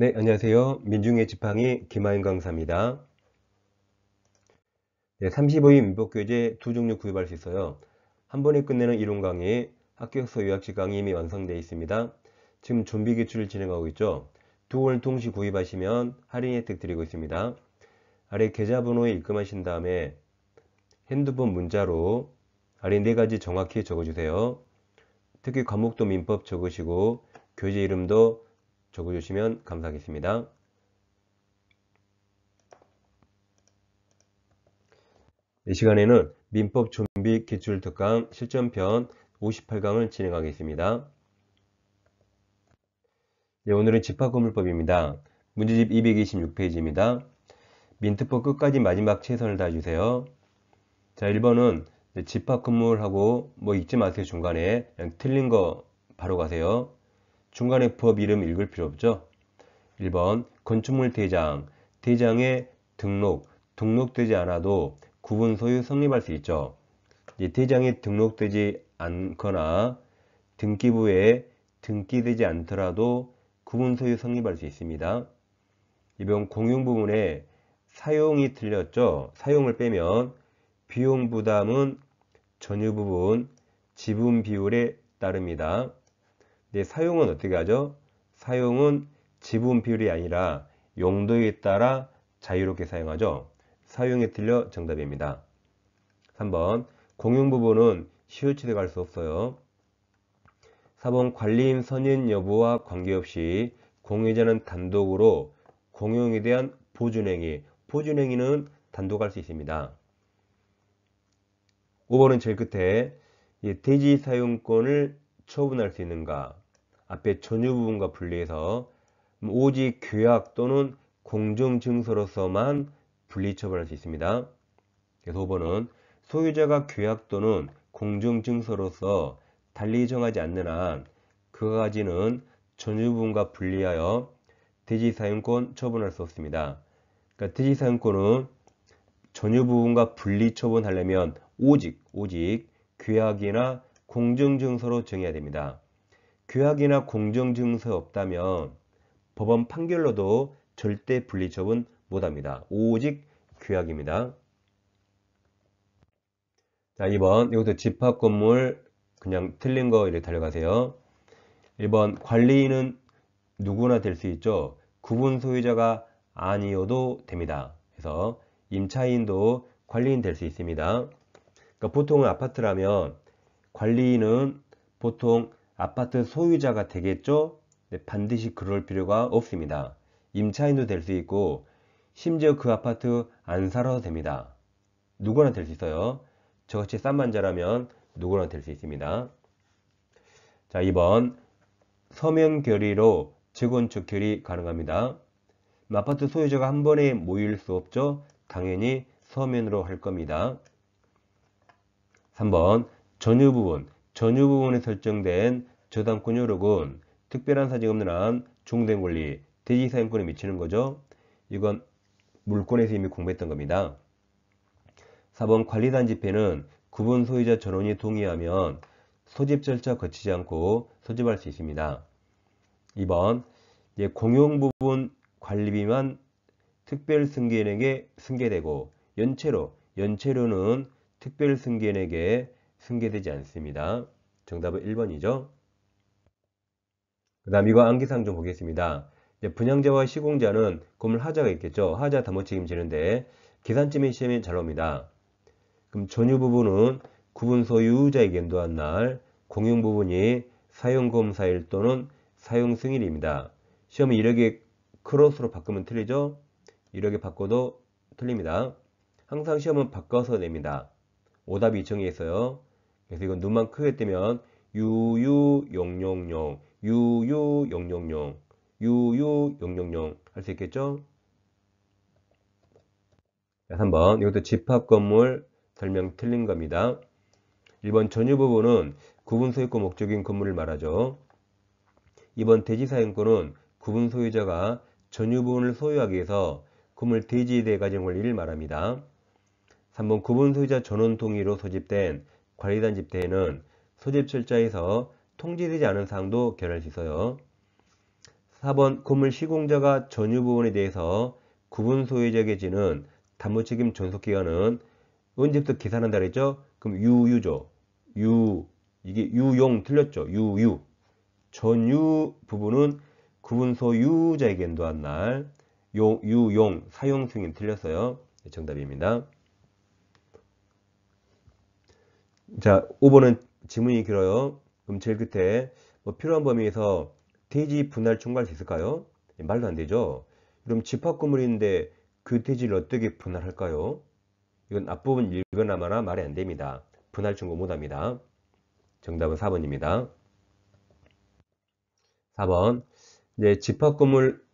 네, 안녕하세요. 민중의 지팡이 김하윤 강사입니다. 네, 3 5일 민법교재 두 종류 구입할 수 있어요. 한 번에 끝내는 이론 강의, 합격서 요약식 강의 이미 완성되어 있습니다. 지금 준비 기출을 진행하고 있죠. 두월 동시 구입하시면 할인 혜택 드리고 있습니다. 아래 계좌번호에 입금하신 다음에 핸드폰 문자로 아래 네 가지 정확히 적어주세요. 특히 과목도 민법 적으시고 교재 이름도 적어주시면 감사하겠습니다. 이 시간에는 민법 준비 기출 특강 실전편 58강을 진행하겠습니다. 네, 오늘은 집합건물법입니다. 문제집 226페이지입니다. 민트법 끝까지 마지막 최선을 다해주세요. 자 1번은 집합건물하고 뭐 읽지 마세요 중간에 틀린 거 바로 가세요. 중간에 부업 이름 읽을 필요 없죠. 1번 건축물 대장, 대장의 등록, 등록되지 않아도 구분 소유 성립할 수 있죠. 대장에 등록되지 않거나 등기부에 등기되지 않더라도 구분 소유 성립할 수 있습니다. 이번 공용 부문에 사용이 틀렸죠. 사용을 빼면 비용 부담은 전유 부분 지분 비율에 따릅니다. 근데 사용은 어떻게 하죠? 사용은 지분 비율이 아니라 용도에 따라 자유롭게 사용하죠. 사용에 틀려 정답입니다. 3번 공용 부분은 시효치되갈수 없어요. 4번 관리인 선임 여부와 관계없이 공유자는 단독으로 공용에 대한 보존행위, 보존행위는 단독할 수 있습니다. 5번은 제일 끝에 대지 사용권을 처분할 수 있는가? 앞에 전유 부분과 분리해서 오직 계약 또는 공증증서로서만 분리 처분할 수 있습니다. 그래서 5번은 소유자가 계약 또는 공증증서로서 달리 정하지 않는 한 그와 가지는 전유분과 부 분리하여 대지사용권 처분할 수 없습니다. 그러니까 대지사용권은 전유부분과 분리 처분하려면 오직 오직 규약이나 공정증서로 정해야 됩니다. 규약이나 공정증서 없다면 법원 판결로도 절대 분리처분 못합니다. 오직 규약입니다. 자 2번 이것도 집합건물 그냥 틀린 거 이렇게 달려가세요. 1번 관리인은 누구나 될 수 있죠. 구분 소유자가 아니어도 됩니다. 그래서 임차인도 관리인 될 수 있습니다. 그러니까 보통은 아파트라면 관리인은 보통 아파트 소유자가 되겠죠? 네, 반드시 그럴 필요가 없습니다. 임차인도 될 수 있고 심지어 그 아파트 안 살아도 됩니다. 누구나 될 수 있어요. 저같이 싼 만자라면 누구나 될 수 있습니다. 자 2번 서면 결의로 재건축 결의 가능합니다. 아파트 소유자가 한 번에 모일 수 없죠? 당연히 서면으로 할 겁니다. 3번 전유 부분, 전유 부분에 설정된 저당권 요력은 특별한 사정 없는 한 중된 권리, 대지사용권에 미치는 거죠. 이건 물권에서 이미 공부했던 겁니다. 4번 관리단 집회는 구분 소유자 전원이 동의하면 소집 절차 거치지 않고 소집할 수 있습니다. 2번 공용 부분 관리비만 특별 승계인에게 승계되고 연체로 연체료는 특별 승계인에게 승계되지 않습니다. 정답은 1번이죠. 그 다음 이거 암기사항 좀 보겠습니다. 분양자와 시공자는 건물 하자가 있겠죠. 하자 담보 책임지는데 계산점이 시험에 잘옵니다 그럼 전유 부분은 구분 소유자에게 연도한 날, 공용 부분이 사용검사일 또는 사용승일입니다. 시험에 이렇게 크로스로 바꾸면 틀리죠? 이렇게 바꿔도 틀립니다. 항상 시험은 바꿔서 냅니다. 오답이 2층에 있어요. 그래서 이건 눈만 크게 뜨면 유유용용용 유유용용용 유유용용용 할 수 있겠죠? 자, 3번 이것도 집합 건물 설명 틀린 겁니다. 1번 전유 부분은 구분 소유권 목적인 건물을 말하죠. 2번 대지 사용권은 구분 소유자가 전유 부분을 소유하기 위해서 건물 대지에 대해 가진 권리를 말합니다. 3번 구분 소유자 전원 동의로 소집된 관리단 집대에는 소집철자에서 통지되지 않은 사항도 결할 수 있어요. 4번 건물 시공자가 전유 부분에 대해서 구분 소유자에게 지는 담보 책임 존속 기간은 언제부터 계산한다 그랬죠? 그럼 유유죠. 유 이게 유용 틀렸죠. 유유 전유 부분은 구분 소유자에게 인도한 날 용, 유용 사용 승인 틀렸어요. 정답입니다. 자, 5번은 지문이 길어요. 그럼 제일 끝에 뭐 필요한 범위에서 퇴지 분할 총괄 수 있을까요? 예, 말도 안 되죠. 그럼 집합건물인데그 퇴지를 어떻게 분할할까요? 이건 앞부분 읽거나 마나 말이 안 됩니다. 분할 청구 못 합니다. 정답은 4번입니다. 4번. 이제 집합건물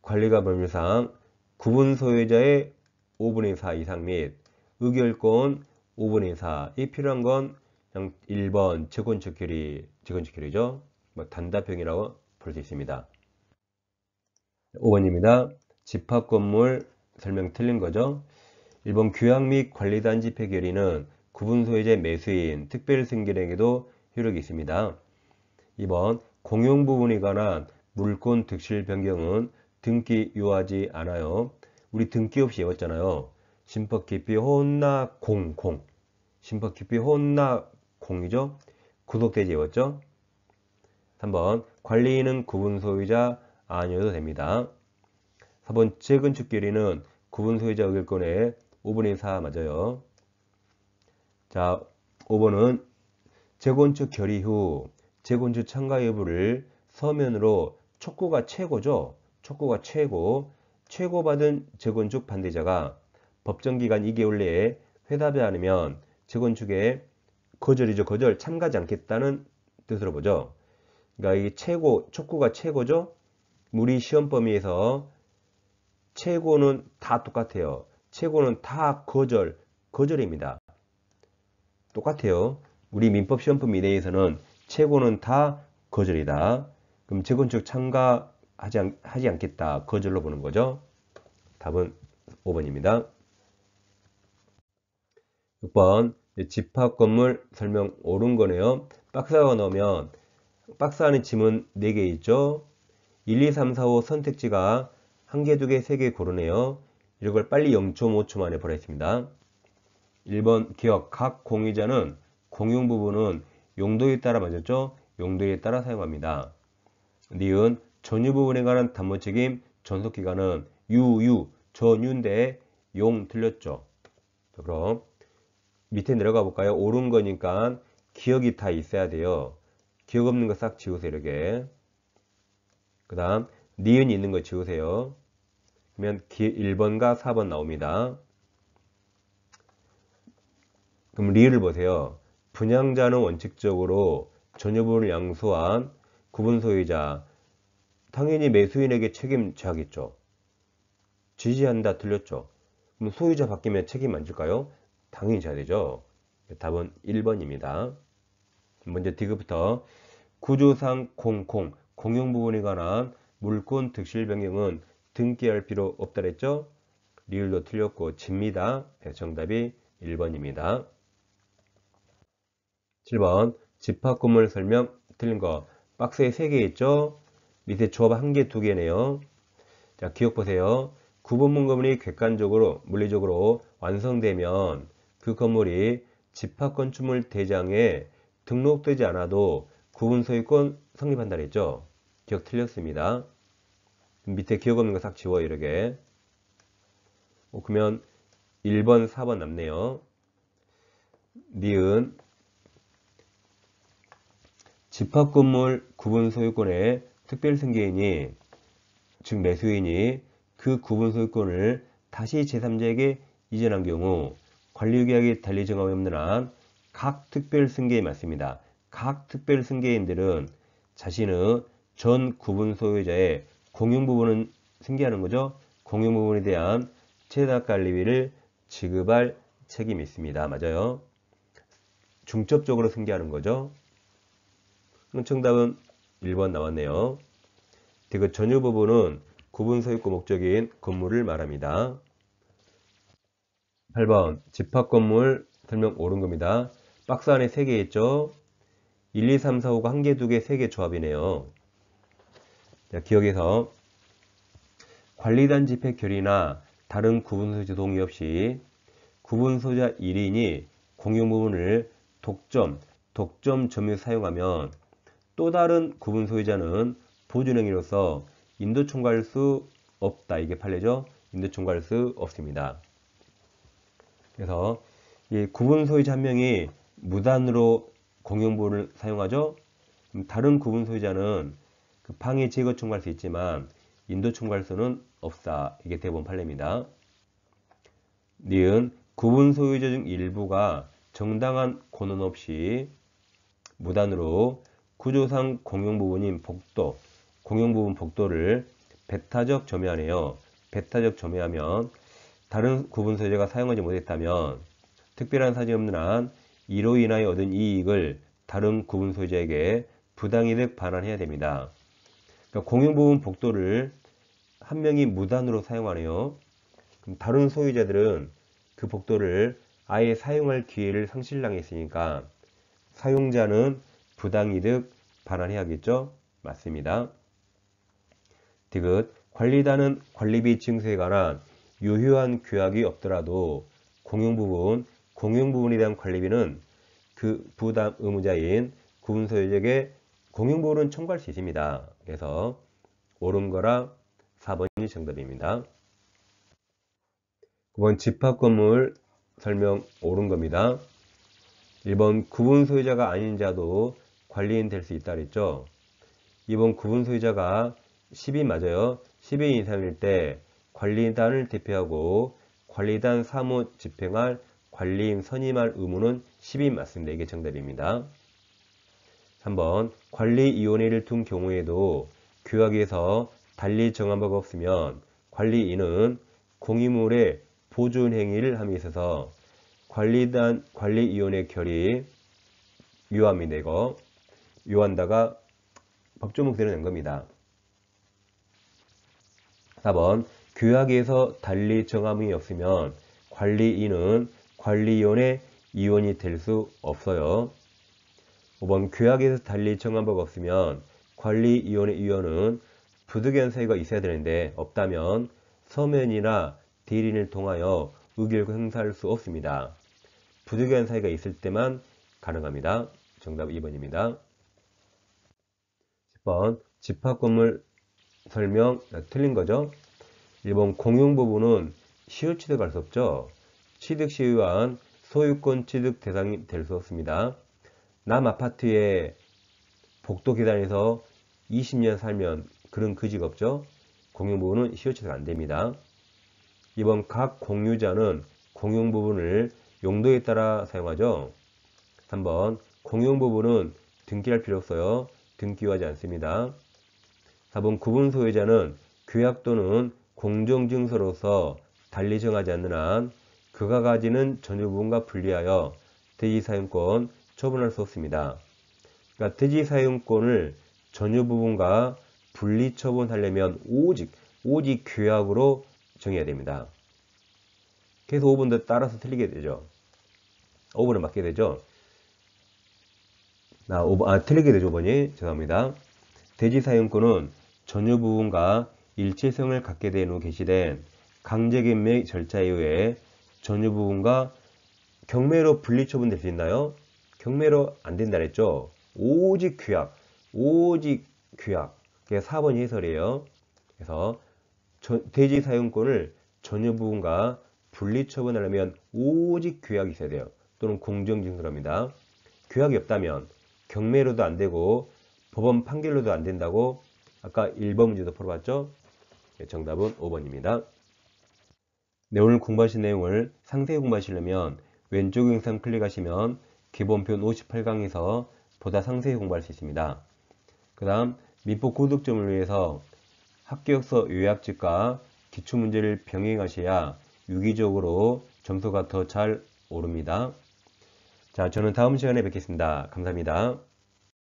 관리가 법률상 구분 소유자의 5분의 4 이상 및 의결권 5분의 4. 이 필요한 건 1번 재건축 결이 재건축 결의죠. 뭐 단답형이라고 볼 수 있습니다. 5번입니다. 집합 건물 설명 틀린 거죠. 1번 규약 및 관리단지 폐결의는 구분소유제 매수인, 특별승계에게도 효력이 있습니다. 2번 공용 부분에 관한 물권 득실 변경은 등기 요하지 않아요. 우리 등기 없이 외웠잖아요. 심퍼 깊이 혼나 공 공 심퍼 깊이 혼나 공이죠. 구속되지 외웠죠. 3번 관리인은 구분 소유자 아니어도 됩니다. 4번 재건축끼리는 구분 소유자 의결권의 5분의 4 맞아요. 자 5번은 재건축 결의 후 재건축 참가 여부를 서면으로 촉구가 최고죠. 촉구가 최고 최고받은 재건축 반대자가 법정기간 2개월 내에 회답이 아니면 직원 측에 거절이죠. 거절 참가하지 않겠다는 뜻으로 보죠. 그러니까 이게 최고, 촉구가 최고죠. 무리 시험 범위에서 최고는 다 똑같아요. 최고는 다 거절, 거절입니다. 똑같아요. 우리 민법 시험 범위 내에서는 최고는 다 거절이다. 그럼 재건 측 참가하지 않, 하지 않겠다. 거절로 보는 거죠. 답은 5번입니다. 6번 집합 건물 설명 옳은 거네요. 박스가 넣으면 박스 안에 짐은 4개 있죠. 1, 2, 3, 4, 5 선택지가 1개, 2개, 3개 고르네요. 이걸 빨리 0.5초 만에 보냈습니다. 1번 기억 각 공유자는 공용 부분은 용도에 따라 맞았죠. 용도에 따라 사용합니다. 니은 전유 부분에 관한 담보 책임 전속 기간은 유유 전유인데 용 틀렸죠. 그럼 밑에 내려가 볼까요? 오른 거니까 기억이 다 있어야 돼요. 기억 없는 거 싹 지우세요. 이렇게. 그 다음 니은이 있는 거 지우세요. 그러면 1번과 4번 나옵니다. 그럼 리을 보세요. 분양자는 원칙적으로 전유분을 양수한 구분 소유자 당연히 매수인에게 책임 져야겠죠. 지지한다 틀렸죠. 그럼 소유자 바뀌면 책임 안줄까요 당연히 져야 되죠. 답은 1번입니다. 먼저 디귿부터 구조상 공공, 공용 부분에 관한 물권 득실 변경은 등기할 필요 없다랬죠? 리을도 틀렸고 집니다. 정답이 1번입니다. 7번 집합건물 설명 틀린 거 박스에 3개 있죠? 밑에 조합 1개, 2개네요. 자 기억 보세요. 구분문건이 객관적으로 물리적으로 완성되면 그 건물이 집합건축물 대장에 등록되지 않아도 구분소유권 성립한다 그랬죠. 기억 틀렸습니다. 밑에 기억 없는 거 싹 지워 이렇게. 오, 어, 그러면 1번, 4번 남네요. 니은 집합건물 구분소유권의 특별승계인이 즉 매수인이 그 구분소유권을 다시 제3자에게 이전한 경우 관리계약이 달리 정함이 없는 한 각 특별승계에 맞습니다. 각 특별승계인들은 자신의 전 구분 소유자의 공용 부분은 승계하는 거죠. 공용 부분에 대한 최다 관리비를 지급할 책임이 있습니다. 맞아요. 중첩적으로 승계하는 거죠. 그럼 정답은 1번 나왔네요. 그리고 전유 부분은 구분 소유권 목적인 건물을 말합니다. 8번 집합건물 설명 옳은 겁니다. 박스 안에 3개 있죠? 1, 2, 3, 4, 5가 1개, 2개, 3개 조합이네요. 자, 기억에서 관리단지 폐결이나 다른 구분소지 동의 없이 구분소자 1인이 공용 부분을 독점, 독점 점유 사용하면 또 다른 구분 소유자는 보존행위로서 인도총괄 수 없다. 이게 판례죠. 인도총괄 수 없습니다. 그래서 예, 구분 소유자 한 명이 무단으로 공용보를 사용하죠. 다른 구분 소유자는 그 방해 제거 청구할 수 있지만 인도 청구할 수는 없다. 이게 대법원 판례입니다. 니은 구분 소유자 중 일부가 정당한 권한 없이 무단으로 구조상 공용 부분인 복도, 공용 부분 복도를 배타적 점유하네요. 배타적 점유하면 다른 구분 소재가 사용하지 못했다면 특별한 사정이 없는 한 이로 인하여 얻은 이익을 다른 구분 소재에게 부당이득 반환해야 됩니다. 그러니까 공용 부분 복도를 한 명이 무단으로 사용하네요. 그럼 다른 소유자들은 그 복도를 아예 사용할 기회를 상실당했으니까 사용자는 부당이득 반환해야겠죠? 맞습니다. 디귿 관리단은 관리비 징수에 관한 유효한 규약이 없더라도 공용 부분, 공용 부분에 대한 관리비는 그 부담 의무자인 구분 소유자에게 공용 부분은 청구할 수 있습니다. 그래서 옳은 거라 4번이 정답입니다. 9번 집합 건물 설명 옳은 겁니다. 1번 구분 소유자가 아닌 자도 관리인 될 수 있다 그랬죠. 2번 구분 소유자가 10이 맞아요. 10의 이상일때 관리단을 대표하고 관리단 사무 집행할 관리인 선임할 의무는 10인 맞습니다. 이게 정답입니다. 3번 관리위원회를 둔 경우에도 규약에서 달리 정한 바가 없으면 관리인은 공유물의 보존 행위를 함에 있어서 관리단 관리위원회 결의 유함이네 이거 유한다가 법조문 그대로 낸 겁니다. 4번 규약에서 달리 정함이 없으면 관리인은 관리위원회 이원이될 수 없어요. 5번 규약에서 달리 정한 법 없으면 관리위원회 위원은 부득이한 사유가 있어야 되는데 없다면 서면이나 대리인을 통하여 의결을 행사할 수 없습니다. 부득이한 사유가 있을 때만 가능합니다. 정답 2번입니다. 10번 집합건물 설명 아, 틀린 거죠? 1번 공용 부분은 시효 취득할 수 없죠. 취득 시효한 소유권 취득 대상이 될 수 없습니다. 남 아파트에 복도 계단에서 20년 살면 그런 그 직업죠. 공용 부분은 시효 취득 안 됩니다. 2번 각 공유자는 공용 부분을 용도에 따라 사용하죠. 3번 공용 부분은 등기할 필요 없어요. 등기하지 않습니다. 4번 구분 소유자는 규약 또는 공정증서로서 달리 정하지 않는 한 그가 가지는 전유분과 분리하여 대지사용권 처분할 수 없습니다. 그러니까 대지사용권을 전유부분과 분리 처분하려면 오직 오직 규약으로 정해야 됩니다. 계속 5번도 따라서 틀리게 되죠. 5번을 맞게 되죠. 아, 5번, 아 틀리게 되죠 5번이 죄송합니다. 대지사용권은 전유부분과 일체성을 갖게 된 후 개시된 강제경매 절차 이후에 전유 부분과 경매로 분리 처분될 수 있나요? 경매로 안 된다 그랬죠? 오직 규약, 오직 규약. 그게 4번이 해설이에요. 그래서 저, 대지 사용권을 전유 부분과 분리 처분하려면 오직 규약이 있어야 돼요. 또는 공정징수랍니다. 규약이 없다면 경매로도 안 되고 법원 판결로도 안 된다고 아까 1번 문제도 풀어봤죠? 예, 정답은 5번입니다. 네, 오늘 공부하신 내용을 상세히 공부하시려면 왼쪽 영상 클릭하시면 기본편 58강에서 보다 상세히 공부할 수 있습니다. 그 다음 민법 고득점을 위해서 합격서 요약집과 기출문제를 병행하셔야 유기적으로 점수가 더 잘 오릅니다. 자, 저는 다음 시간에 뵙겠습니다. 감사합니다.